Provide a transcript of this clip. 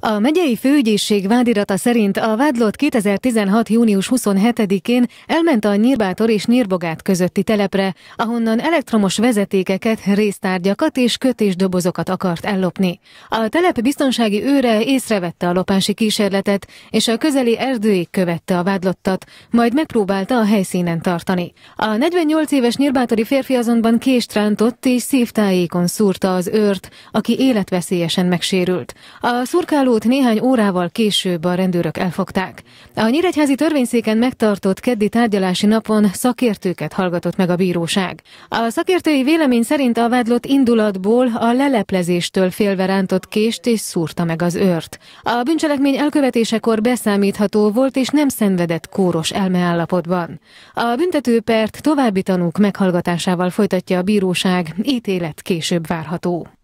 A megyei főügyészség vádirata szerint a vádlott 2016. június 27-én elment a Nyírbátor és Nyírbogát közötti telepre, ahonnan elektromos vezetékeket, résztárgyakat és kötésdobozokat akart ellopni. A telep biztonsági őre észrevette a lopási kísérletet, és a közeli erdőig követte a vádlottat, majd megpróbálta a helyszínen tartani. A 48 éves nyírbátori férfi azonban kést rántott és szívtájékon szúrta az őrt, aki életveszélyesen megsérült. A szurkáló Kalót néhány órával később a rendőrök elfogták. A Nyíregyházi törvényszéken megtartott keddi tárgyalási napon szakértőket hallgatott meg a bíróság. A szakértői vélemény szerint a vádlott indulatból a leleplezéstől félve rántott kést és szúrta meg az őrt. A bűncselekmény elkövetésekor beszámítható volt és nem szenvedett kóros elmeállapotban. A büntetőpert további tanúk meghallgatásával folytatja a bíróság, ítélet később várható.